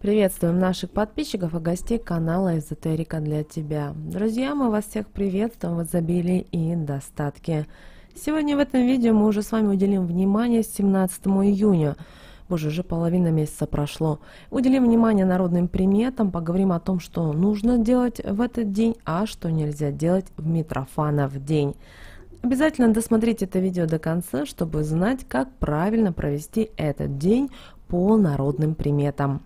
Приветствуем наших подписчиков и гостей канала «Эзотерика для тебя». Друзья, мы вас всех приветствуем в изобилии и достатке. Сегодня в этом видео мы уже с вами уделим внимание 17 июня. Боже, уже половина месяца прошло. Уделим внимание народным приметам, поговорим о том, что нужно делать в этот день, а что нельзя делать в Митрофанов день. Обязательно досмотрите это видео до конца, чтобы знать, как правильно провести этот день по народным приметам.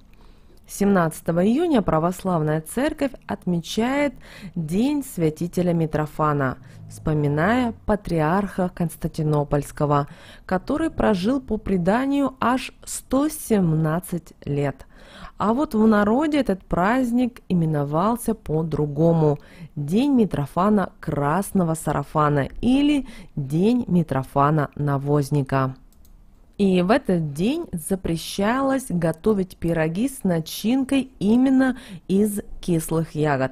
17 июня Православная Церковь отмечает День Святителя Митрофана, вспоминая патриарха Константинопольского, который прожил по преданию аж 117 лет. А вот в народе этот праздник именовался по-другому – День Митрофана Красного Сарафана или День Митрофана Навозника. И в этот день запрещалось готовить пироги с начинкой именно из кислых ягод.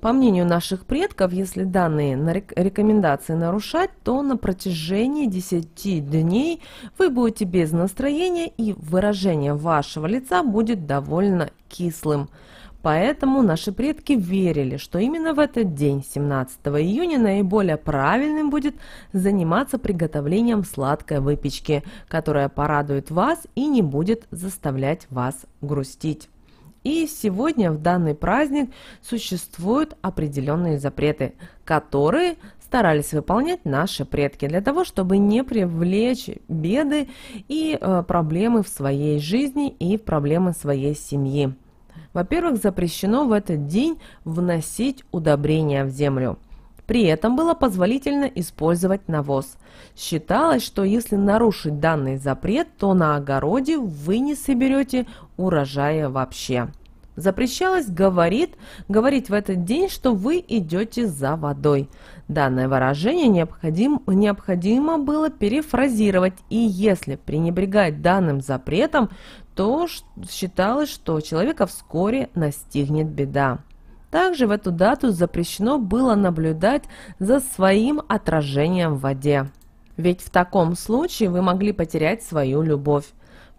По мнению наших предков, если данные рекомендации нарушать, то на протяжении 10 дней вы будете без настроения и выражение вашего лица будет довольно кислым. Поэтому наши предки верили, что именно в этот день, 17 июня, наиболее правильным будет заниматься приготовлением сладкой выпечки, которая порадует вас и не будет заставлять вас грустить. И сегодня в данный праздник существуют определенные запреты, которые старались выполнять наши предки для того, чтобы не привлечь беды и э, проблемы в своей жизни и проблемы своей семьи. Во-первых, запрещено в этот день вносить удобрения в землю. При этом было позволительно использовать навоз. Считалось, что если нарушить данный запрет, то на огороде вы не соберете урожая вообще. Запрещалось говорит, говорить в этот день, что вы идете за водой. Данное выражение необходим, необходимо было перефразировать, и если пренебрегать данным запретом, то считалось, что человека вскоре настигнет беда. Также в эту дату запрещено было наблюдать за своим отражением в воде. Ведь в таком случае вы могли потерять свою любовь.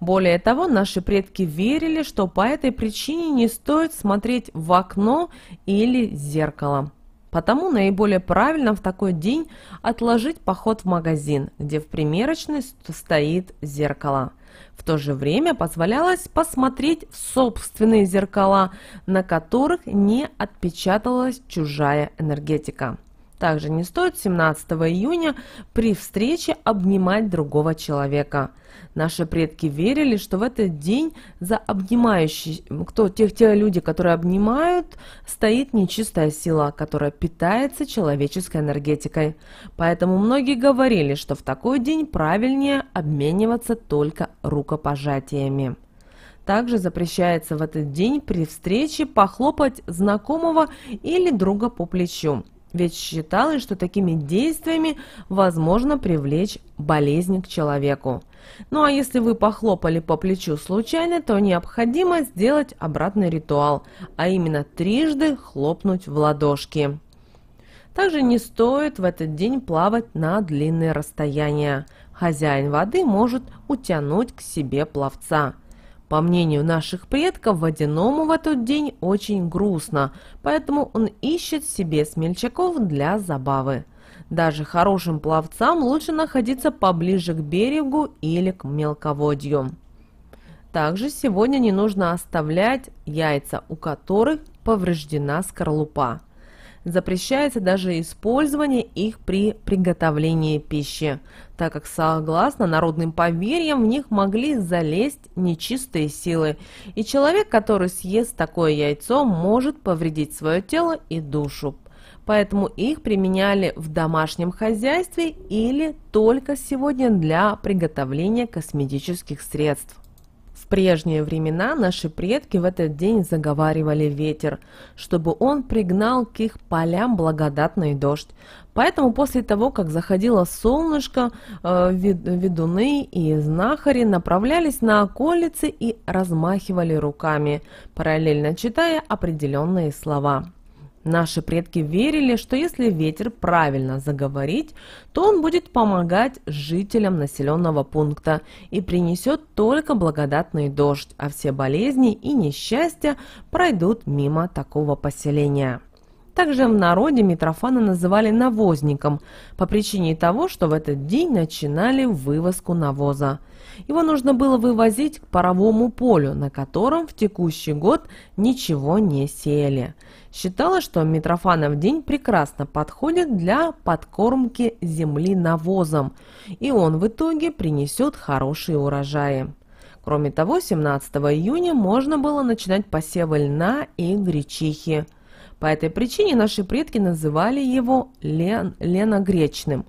Более того, наши предки верили, что по этой причине не стоит смотреть в окно или зеркало. Потому наиболее правильно в такой день отложить поход в магазин, где в примерочной стоит зеркало. В то же время позволялось посмотреть в собственные зеркала, на которых не отпечаталась чужая энергетика. Также не стоит 17 июня при встрече обнимать другого человека. Наши предки верили, что в этот день за обнимающий, кто, тех, те люди, которые обнимают, стоит нечистая сила, которая питается человеческой энергетикой. Поэтому многие говорили, что в такой день правильнее обмениваться только рукопожатиями. Также запрещается в этот день при встрече похлопать знакомого или друга по плечу ведь считалось, что такими действиями возможно привлечь болезнь к человеку. Ну а если вы похлопали по плечу случайно, то необходимо сделать обратный ритуал, а именно трижды хлопнуть в ладошки. Также не стоит в этот день плавать на длинные расстояния. Хозяин воды может утянуть к себе пловца. По мнению наших предков, водяному в этот день очень грустно, поэтому он ищет себе смельчаков для забавы. Даже хорошим пловцам лучше находиться поближе к берегу или к мелководью. Также сегодня не нужно оставлять яйца, у которых повреждена скорлупа. Запрещается даже использование их при приготовлении пищи, так как, согласно народным поверьям, в них могли залезть нечистые силы, и человек, который съест такое яйцо, может повредить свое тело и душу. Поэтому их применяли в домашнем хозяйстве или только сегодня для приготовления косметических средств. В прежние времена наши предки в этот день заговаривали ветер, чтобы он пригнал к их полям благодатный дождь. Поэтому после того, как заходило солнышко, э, ведуны и знахари направлялись на околицы и размахивали руками, параллельно читая определенные слова. Наши предки верили, что если ветер правильно заговорить, то он будет помогать жителям населенного пункта и принесет только благодатный дождь, а все болезни и несчастья пройдут мимо такого поселения. Также в народе Митрофана называли навозником по причине того, что в этот день начинали вывозку навоза. Его нужно было вывозить к паровому полю, на котором в текущий год ничего не сеяли. Считалось, что Митрофанов день прекрасно подходит для подкормки земли навозом, и он в итоге принесет хорошие урожаи. Кроме того, 17 июня можно было начинать посевы льна и гречихи – по этой причине наши предки называли его Лен, Леногречным.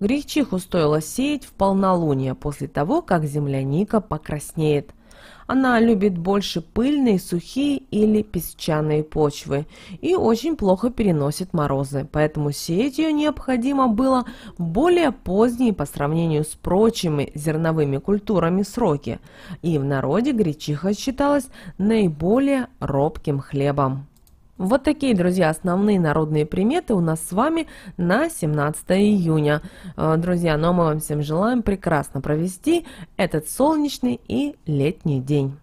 Гречиху стоило сеять в полнолуние после того, как земляника покраснеет. Она любит больше пыльные, сухие или песчаные почвы и очень плохо переносит морозы, поэтому сеять ее необходимо было в более поздние по сравнению с прочими зерновыми культурами сроки, и в народе гречиха считалась наиболее робким хлебом. Вот такие, друзья, основные народные приметы у нас с вами на 17 июня. Э, друзья, ну а мы вам всем желаем прекрасно провести этот солнечный и летний день.